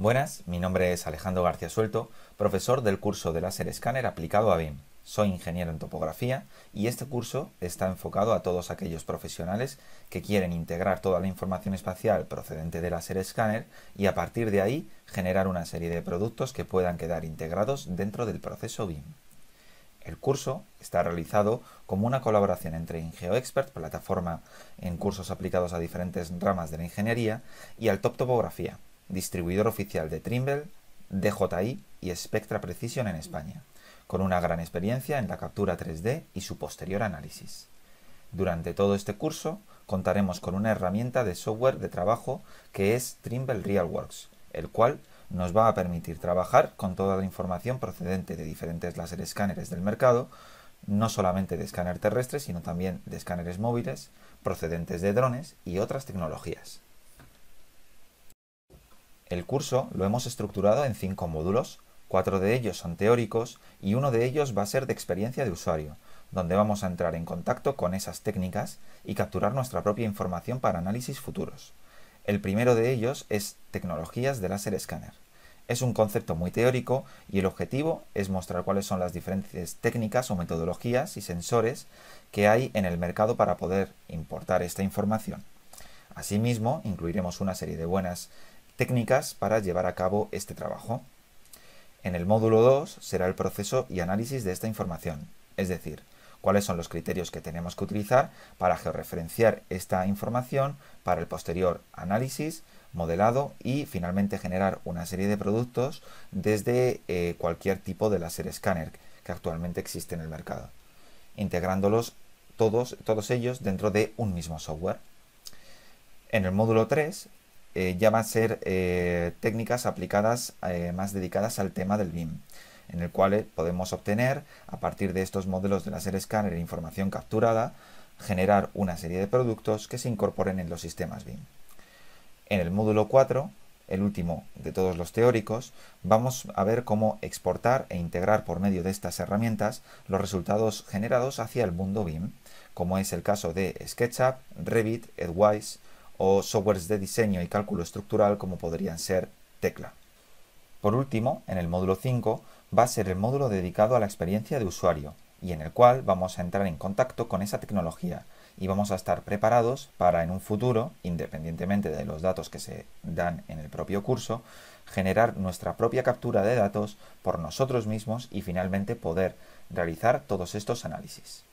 Buenas, mi nombre es Alejandro García Suelto, profesor del curso de láser escáner aplicado a BIM. Soy ingeniero en topografía y este curso está enfocado a todos aquellos profesionales que quieren integrar toda la información espacial procedente del láser escáner y a partir de ahí generar una serie de productos que puedan quedar integrados dentro del proceso BIM. El curso está realizado como una colaboración entre IngeoExpert, plataforma en cursos aplicados a diferentes ramas de la ingeniería, y Altop Topografía, distribuidor oficial de Trimble, DJI y Spectra Precision en España, con una gran experiencia en la captura 3D y su posterior análisis. Durante todo este curso contaremos con una herramienta de software de trabajo que es Trimble RealWorks, el cual nos va a permitir trabajar con toda la información procedente de diferentes láser escáneres del mercado, no solamente de escáner terrestre, sino también de escáneres móviles, procedentes de drones y otras tecnologías. El curso lo hemos estructurado en cinco módulos, cuatro de ellos son teóricos y uno de ellos va a ser de experiencia de usuario, donde vamos a entrar en contacto con esas técnicas y capturar nuestra propia información para análisis futuros. El primero de ellos es tecnologías de láser escáner. Es un concepto muy teórico y el objetivo es mostrar cuáles son las diferentes técnicas o metodologías y sensores que hay en el mercado para poder importar esta información. Asimismo, incluiremos una serie de buenas técnicas para llevar a cabo este trabajo. En el módulo 2 será el proceso y análisis de esta información, es decir, cuáles son los criterios que tenemos que utilizar para georreferenciar esta información para el posterior análisis, modelado y finalmente generar una serie de productos desde eh, cualquier tipo de láser escáner que actualmente existe en el mercado, integrándolos todos, todos ellos dentro de un mismo software. En el módulo 3 eh, ya van a ser eh, técnicas aplicadas eh, más dedicadas al tema del BIM, en el cual podemos obtener, a partir de estos modelos de láser escáner Scanner información capturada, generar una serie de productos que se incorporen en los sistemas BIM. En el módulo 4, el último de todos los teóricos, vamos a ver cómo exportar e integrar por medio de estas herramientas los resultados generados hacia el mundo BIM, como es el caso de SketchUp, Revit, Edwise, o softwares de diseño y cálculo estructural como podrían ser Tecla. Por último, en el módulo 5 va a ser el módulo dedicado a la experiencia de usuario y en el cual vamos a entrar en contacto con esa tecnología y vamos a estar preparados para en un futuro, independientemente de los datos que se dan en el propio curso, generar nuestra propia captura de datos por nosotros mismos y finalmente poder realizar todos estos análisis.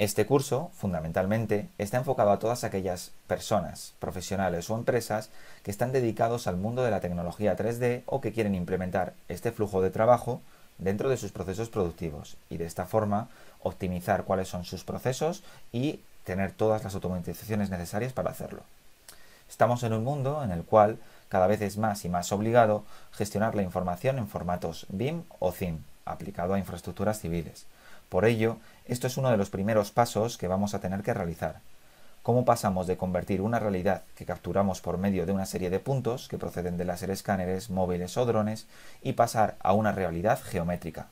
Este curso, fundamentalmente, está enfocado a todas aquellas personas, profesionales o empresas que están dedicados al mundo de la tecnología 3D o que quieren implementar este flujo de trabajo dentro de sus procesos productivos y de esta forma optimizar cuáles son sus procesos y tener todas las automatizaciones necesarias para hacerlo. Estamos en un mundo en el cual cada vez es más y más obligado gestionar la información en formatos BIM o CIM, aplicado a infraestructuras civiles por ello, esto es uno de los primeros pasos que vamos a tener que realizar. ¿Cómo pasamos de convertir una realidad que capturamos por medio de una serie de puntos que proceden de láser escáneres, móviles o drones y pasar a una realidad geométrica?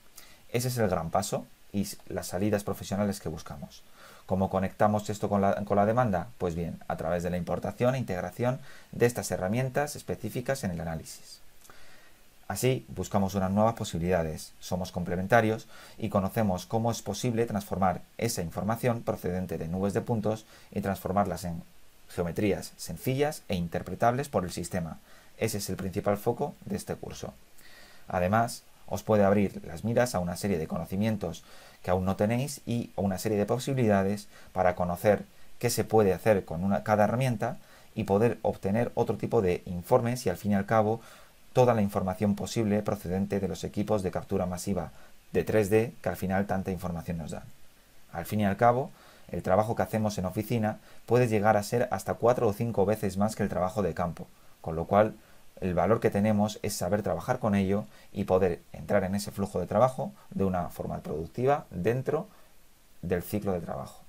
Ese es el gran paso y las salidas profesionales que buscamos. ¿Cómo conectamos esto con la, con la demanda? Pues bien, a través de la importación e integración de estas herramientas específicas en el análisis. Así buscamos unas nuevas posibilidades, somos complementarios y conocemos cómo es posible transformar esa información procedente de nubes de puntos y transformarlas en geometrías sencillas e interpretables por el sistema. Ese es el principal foco de este curso. Además, os puede abrir las miras a una serie de conocimientos que aún no tenéis y a una serie de posibilidades para conocer qué se puede hacer con cada herramienta y poder obtener otro tipo de informes y al fin y al cabo toda la información posible procedente de los equipos de captura masiva de 3D que al final tanta información nos dan. Al fin y al cabo, el trabajo que hacemos en oficina puede llegar a ser hasta 4 o 5 veces más que el trabajo de campo, con lo cual el valor que tenemos es saber trabajar con ello y poder entrar en ese flujo de trabajo de una forma productiva dentro del ciclo de trabajo.